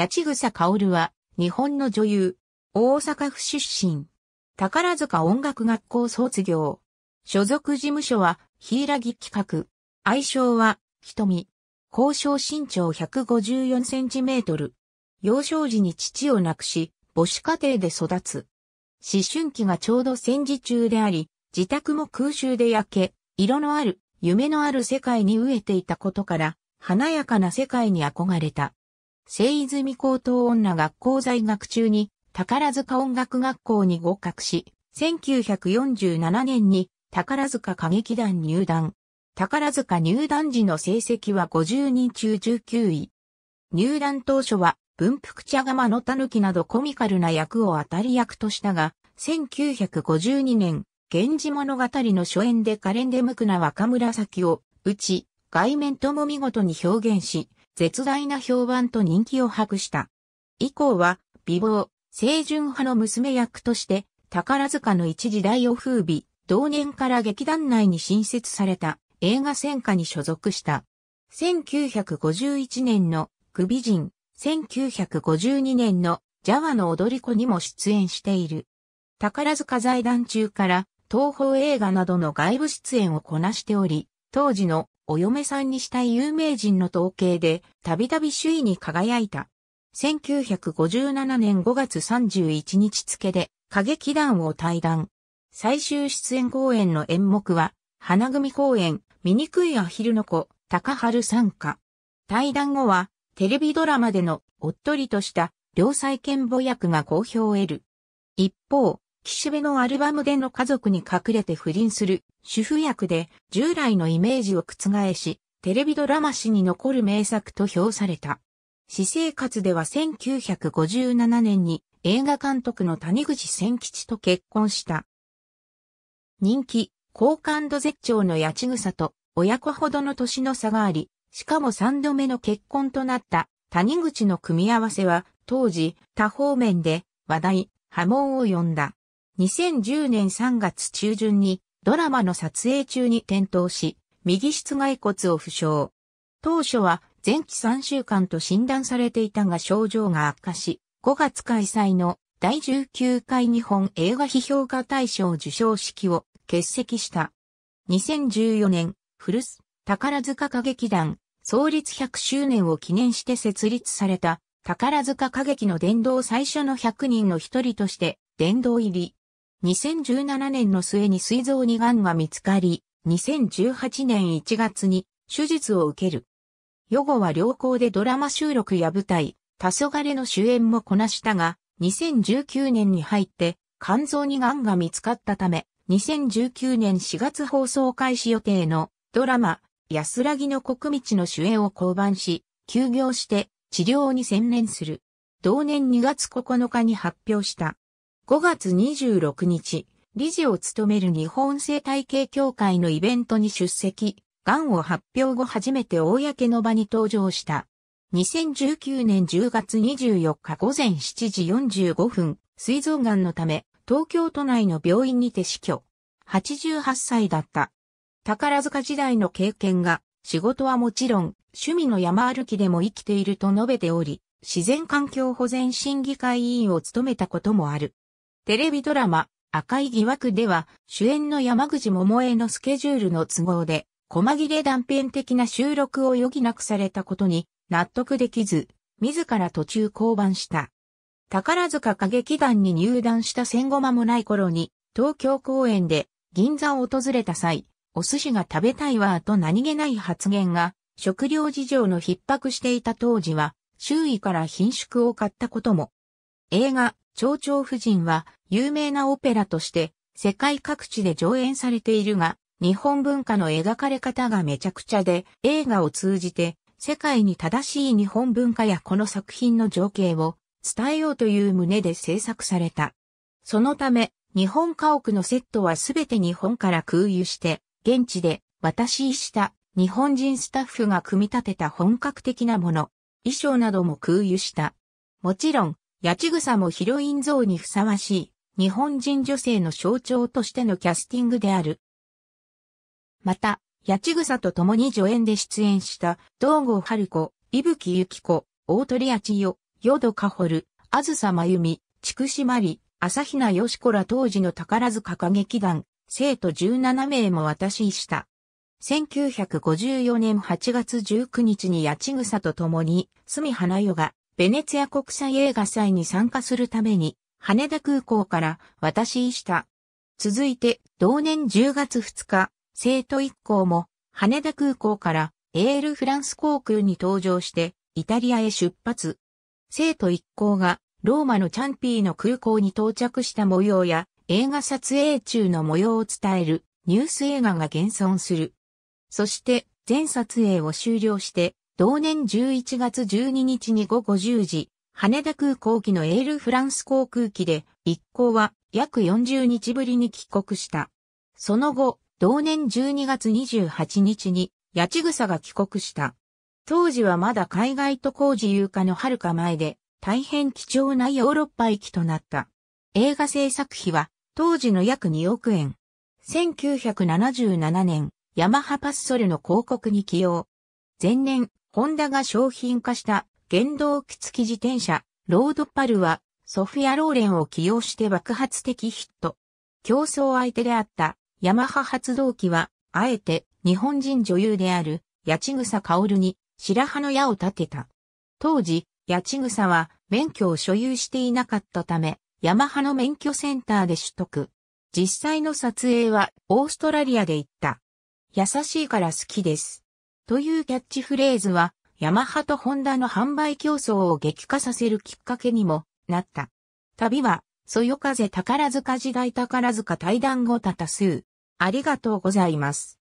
八千草薫は、日本の女優、大阪府出身、宝塚音楽学校卒業。所属事務所は、柊木企画。愛称は、瞳。交渉身長154センチメートル。幼少時に父を亡くし、母子家庭で育つ。思春期がちょうど戦時中であり、自宅も空襲で焼け、色のある、夢のある世界に飢えていたことから、華やかな世界に憧れた。聖泉高等女学校在学中に宝塚音楽学校に合格し、1947年に宝塚歌劇団入団。宝塚入団時の成績は50人中19位。入団当初は文福茶釜の狸などコミカルな役を当たり役としたが、1952年、源氏物語の初演で可憐で無垢な若紫を打ち、外面とも見事に表現し、絶大な評判と人気を博した。以降は、美貌、清純派の娘役として、宝塚の一時代を風靡、同年から劇団内に新設された映画戦火に所属した。1951年のグビ人、1952年のジャワの踊り子にも出演している。宝塚財団中から東宝映画などの外部出演をこなしており、当時のお嫁さんにしたい有名人の統計で、たびたび首位に輝いた。1957年5月31日付で、歌劇団を退団。最終出演公演の演目は、花組公演、醜いアヒルの子、高春参加。退団後は、テレビドラマでの、おっとりとした、良妻賢母役が好評を得る。一方、岸辺のアルバムでの家族に隠れて不倫する主婦役で従来のイメージを覆し、テレビドラマ史に残る名作と評された。私生活では1957年に映画監督の谷口千吉と結婚した。人気、好感度絶頂の八千草と親子ほどの年の差があり、しかも3度目の結婚となった谷口の組み合わせは当時多方面で話題、波紋を呼んだ。2010年3月中旬にドラマの撮影中に転倒し、右室外骨を負傷。当初は前期3週間と診断されていたが症状が悪化し、5月開催の第19回日本映画批評家大賞受賞式を欠席した。2014年、古巣宝塚歌劇団創立100周年を記念して設立された宝塚歌劇の殿堂最初の100人の一人として殿堂入り。2017年の末に膵臓に癌が見つかり、2018年1月に手術を受ける。予後は良好でドラマ収録や舞台、黄昏の主演もこなしたが、2019年に入って肝臓に癌が見つかったため、2019年4月放送開始予定のドラマ、安らぎの国道の主演を降板し、休業して治療に専念する。同年2月9日に発表した。5月26日、理事を務める日本生態系協会のイベントに出席、ガンを発表後初めて公の場に登場した。2019年10月24日午前7時45分、膵臓癌のため、東京都内の病院にて死去。88歳だった。宝塚時代の経験が、仕事はもちろん、趣味の山歩きでも生きていると述べており、自然環境保全審議会委員を務めたこともある。テレビドラマ、赤い疑惑では、主演の山口桃江のスケジュールの都合で、細切れ断片的な収録を余儀なくされたことに納得できず、自ら途中降板した。宝塚歌劇団に入団した戦後間もない頃に、東京公演で銀座を訪れた際、お寿司が食べたいわと何気ない発言が、食料事情の逼迫していた当時は、周囲から品縮を買ったことも。映画、蝶々夫人は、有名なオペラとして世界各地で上演されているが、日本文化の描かれ方がめちゃくちゃで、映画を通じて世界に正しい日本文化やこの作品の情景を伝えようという旨で制作された。そのため、日本家屋のセットはすべて日本から空輸して、現地で私した日本人スタッフが組み立てた本格的なもの、衣装なども空輸した。もちろん、八千草もヒロイン像にふさわしい日本人女性の象徴としてのキャスティングである。また、八千草と共に助演で出演した、道後春子、伊吹ゆき子、大鳥八千代、淀かほる、あずさまゆみ、ちくしまり、朝比奈よしこら当時の宝塚歌劇団、生徒17名も渡しした。1954年8月19日に八千草と共に、住花代が、ベネツィア国際映画祭に参加するために、羽田空港から私した。続いて、同年10月2日、生徒一行も、羽田空港からエールフランス航空に搭乗して、イタリアへ出発。生徒一行が、ローマのチャンピーの空港に到着した模様や、映画撮影中の模様を伝える、ニュース映画が現存する。そして、全撮影を終了して、同年11月12日に午後10時、羽田空港機のエールフランス航空機で、一行は約40日ぶりに帰国した。その後、同年12月28日に、八千草が帰国した。当時はまだ海外渡航自由化の遥か前で、大変貴重なヨーロッパ行きとなった。映画制作費は、当時の約2億円。1977年、ヤマハパッソルの広告に起用。前年、ホンダが商品化した原動機付き自転車、ロードパルは、ソフィア・ローレンを起用して爆発的ヒット。競争相手であった、ヤマハ発動機は、あえて、日本人女優である、八千草薫に、白羽の矢を立てた。当時、八千草は、免許を所有していなかったため、ヤマハの免許センターで取得。実際の撮影は、オーストラリアで行った。優しいから好きです。というキャッチフレーズは、ヤマハとホンダの販売競争を激化させるきっかけにもなった。旅は、そよ風宝塚時代宝塚対談後多多数。ありがとうございます。